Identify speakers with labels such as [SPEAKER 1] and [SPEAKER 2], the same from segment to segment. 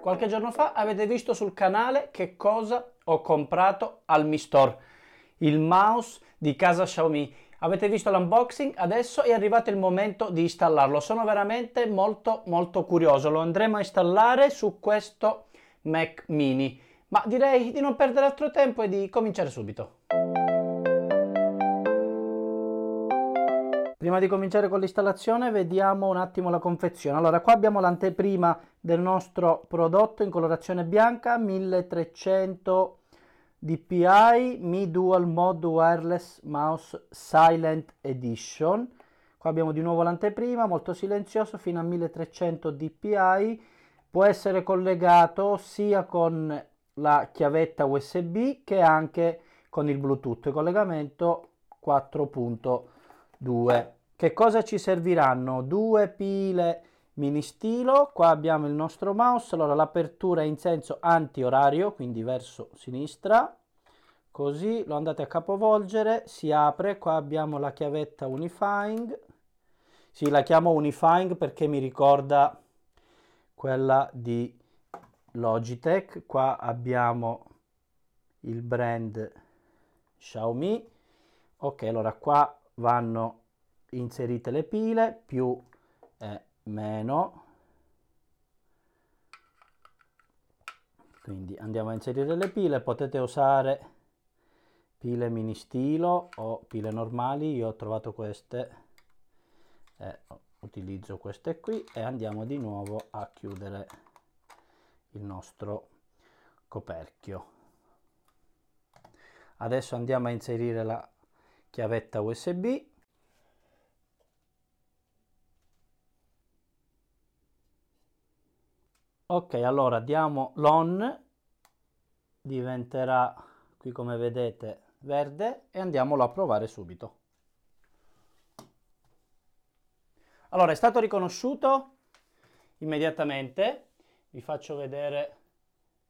[SPEAKER 1] Qualche giorno fa avete visto sul canale che cosa ho comprato al Mi Store, il mouse di casa Xiaomi. Avete visto l'unboxing, adesso è arrivato il momento di installarlo. Sono veramente molto molto curioso, lo andremo a installare su questo Mac mini. Ma direi di non perdere altro tempo e di cominciare subito. Prima di cominciare con l'installazione vediamo un attimo la confezione. Allora qua abbiamo l'anteprima del nostro prodotto in colorazione bianca 1300 DPI Mi Dual Mode Wireless Mouse Silent Edition. Qua abbiamo di nuovo l'anteprima, molto silenzioso, fino a 1300 DPI. Può essere collegato sia con la chiavetta USB che anche con il Bluetooth, collegamento 4.0. 2. Che cosa ci serviranno? Due pile mini stilo, qua abbiamo il nostro mouse, allora l'apertura è in senso anti-orario, quindi verso sinistra, così lo andate a capovolgere, si apre, qua abbiamo la chiavetta unifying, sì la chiamo unifying perché mi ricorda quella di Logitech, qua abbiamo il brand Xiaomi, ok allora qua vanno inserite le pile più e meno quindi andiamo a inserire le pile potete usare pile mini stilo o pile normali io ho trovato queste eh, utilizzo queste qui e andiamo di nuovo a chiudere il nostro coperchio adesso andiamo a inserire la chiavetta USB, ok allora diamo l'on diventerà qui come vedete verde e andiamolo a provare subito allora è stato riconosciuto immediatamente vi faccio vedere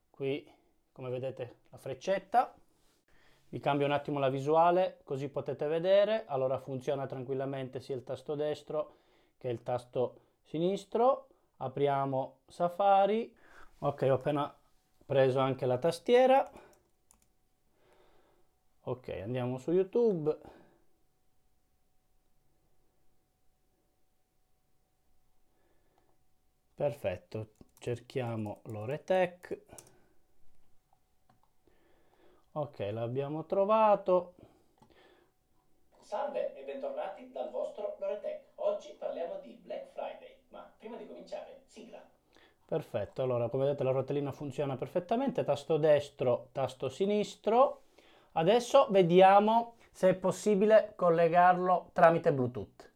[SPEAKER 1] qui come vedete la freccetta vi cambio un attimo la visuale così potete vedere, allora funziona tranquillamente sia il tasto destro che il tasto sinistro. Apriamo Safari, ok ho appena preso anche la tastiera. Ok, andiamo su YouTube. Perfetto, cerchiamo Loretech. Ok, l'abbiamo trovato. Salve e bentornati dal vostro Loretech. Oggi parliamo di Black Friday, ma prima di cominciare, sigla. Perfetto, allora come vedete la rotellina funziona perfettamente, tasto destro, tasto sinistro. Adesso vediamo se è possibile collegarlo tramite Bluetooth.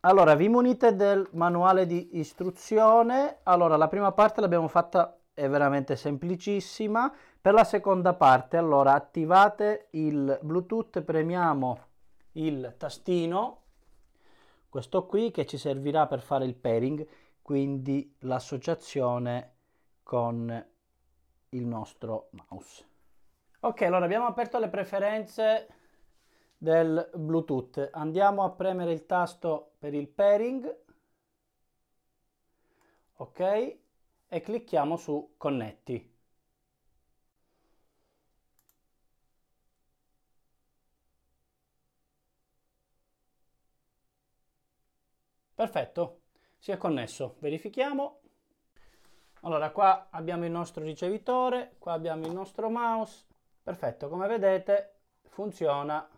[SPEAKER 1] Allora, vi munite del manuale di istruzione. Allora, la prima parte l'abbiamo fatta è veramente semplicissima. Per la seconda parte, allora attivate il Bluetooth, premiamo il tastino, questo qui che ci servirà per fare il pairing, quindi l'associazione con il nostro mouse. Ok, allora abbiamo aperto le preferenze del Bluetooth. Andiamo a premere il tasto per il pairing. Ok, e clicchiamo su Connetti. Perfetto, si è connesso. Verifichiamo. Allora, qua abbiamo il nostro ricevitore, qua abbiamo il nostro mouse. Perfetto, come vedete funziona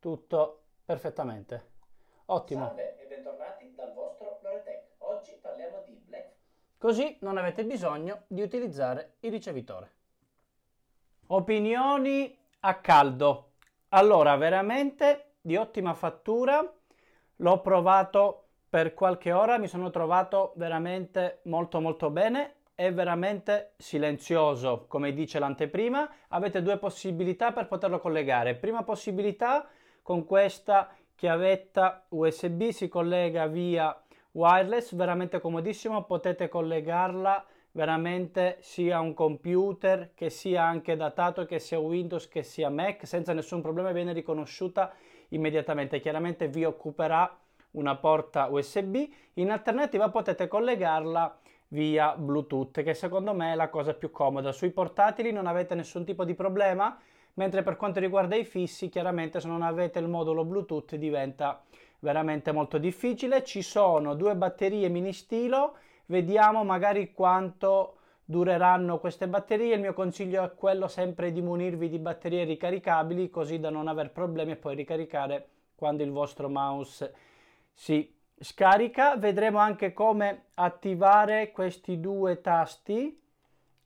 [SPEAKER 1] tutto perfettamente. Ottimo. Salve. Così non avete bisogno di utilizzare il ricevitore. Opinioni a caldo. Allora, veramente di ottima fattura. L'ho provato per qualche ora, mi sono trovato veramente molto molto bene è veramente silenzioso, come dice l'anteprima. Avete due possibilità per poterlo collegare. Prima possibilità, con questa chiavetta USB si collega via wireless veramente comodissimo, potete collegarla veramente sia un computer che sia anche datato, che sia Windows, che sia Mac, senza nessun problema viene riconosciuta immediatamente. Chiaramente vi occuperà una porta USB, in alternativa potete collegarla via Bluetooth, che secondo me è la cosa più comoda. Sui portatili non avete nessun tipo di problema, mentre per quanto riguarda i fissi, chiaramente se non avete il modulo Bluetooth diventa veramente molto difficile. Ci sono due batterie mini stilo, vediamo magari quanto dureranno queste batterie. Il mio consiglio è quello sempre di munirvi di batterie ricaricabili così da non aver problemi e poi ricaricare quando il vostro mouse si scarica. Vedremo anche come attivare questi due tasti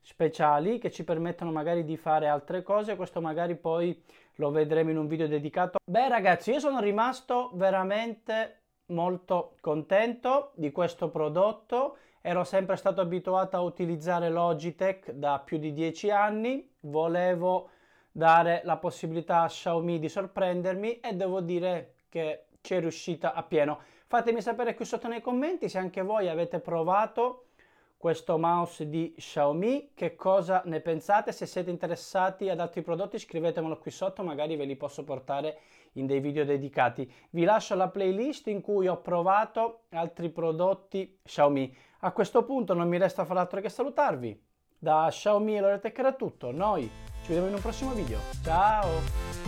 [SPEAKER 1] speciali che ci permettono magari di fare altre cose, questo magari poi lo vedremo in un video dedicato. Beh ragazzi, io sono rimasto veramente molto contento di questo prodotto, ero sempre stato abituato a utilizzare Logitech da più di dieci anni, volevo dare la possibilità a Xiaomi di sorprendermi e devo dire che ci è riuscita appieno. Fatemi sapere qui sotto nei commenti se anche voi avete provato questo mouse di Xiaomi. Che cosa ne pensate? Se siete interessati ad altri prodotti scrivetemelo qui sotto, magari ve li posso portare in dei video dedicati. Vi lascio la playlist in cui ho provato altri prodotti Xiaomi. A questo punto non mi resta far altro che salutarvi. Da Xiaomi e Lorete era tutto, noi ci vediamo in un prossimo video. Ciao!